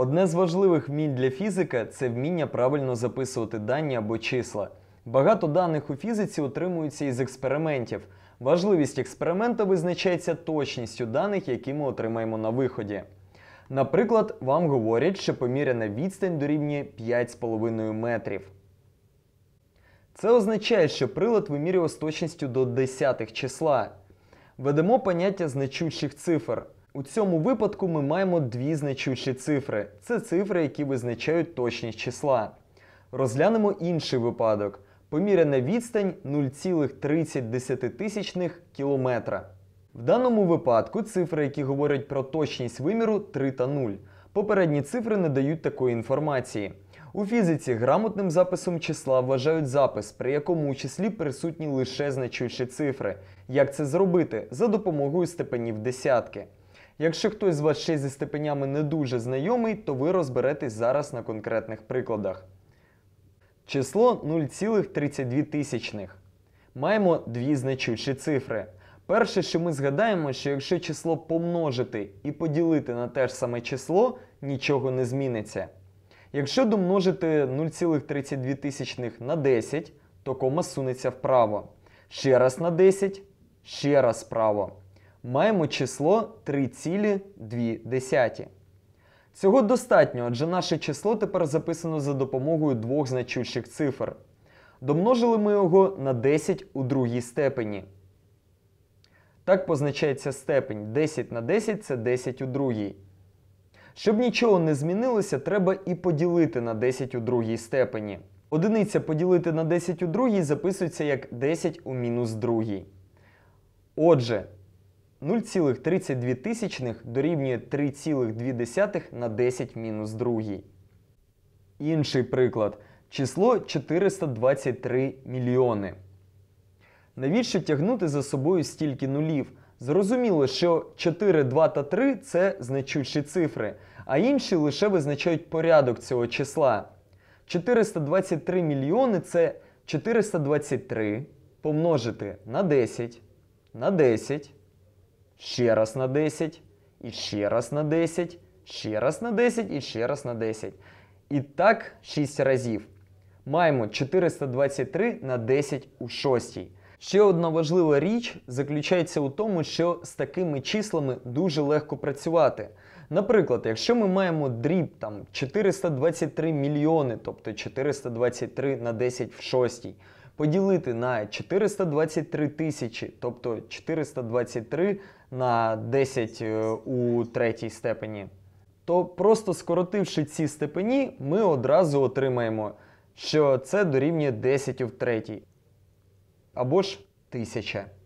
Одне з важливих вмінь для фізика це вміння правильно записувати дані або числа. Багато даних у фізиці отримуються із експериментів. Важливість експеримента визначається точністю даних, які ми отримаємо на виході. Наприклад, вам говорять, що поміряна відстань дорівнює 5,5 метрів. Це означає, що прилад вимірював з точністю до десятих числа. Ведемо поняття значущих цифр. У цьому випадку ми маємо дві значущі цифри. Це цифри, які визначають точність числа. Розглянемо інший випадок. Поміряна відстань 0,30 кілометра. В даному випадку цифри, які говорять про точність виміру 3 та 0. Попередні цифри не дають такої інформації. У фізиці грамотним записом числа вважають запис, при якому у числі присутні лише значущі цифри. Як це зробити? За допомогою степенів десятки. Якщо хтось з вас ще зі степенями не дуже знайомий, то ви розберетесь зараз на конкретних прикладах. Число 0,32. Маємо дві значучі цифри. Перше, що ми згадаємо, що якщо число помножити і поділити на те ж саме число, нічого не зміниться. Якщо домножити 0,32 на 10, то кома сунеться вправо. Ще раз на 10, ще раз вправо маємо число 3,2. Цього достатньо, адже наше число тепер записано за допомогою двох значущих цифр. Домножили ми його на 10 у другій степені. Так позначається степень. 10 на 10 це 10 у другій. Щоб нічого не змінилося, треба і поділити на 10 у другій степені. Одиниця поділити на 10 у другій записується як 10 у мінус другій. Отже, 0,32 дорівнює 3,2 на 10 мінус 2. Інший приклад. Число 423 мільйони. Навіщо тягнути за собою стільки нулів? Зрозуміло, що 4, 2 та 3 це значущі цифри, а інші лише визначають порядок цього числа. 423 мільйони це 423 помножити на 10, на 10 ще раз на 10, і ще раз на 10, ще раз на 10 і ще раз на 10. І так 6 разів. Маємо 423 на 10 у 6. Ще одна важлива річ заключається у тому, що з такими числами дуже легко працювати. Наприклад, якщо ми маємо дріб там 423 мільйони, тобто 423 на 10 в 6 поділити на 423 тисячі, тобто 423 на 10 е, у третій степені, то просто скоротивши ці степені, ми одразу отримаємо, що це дорівнює 10 в третій або ж 1000.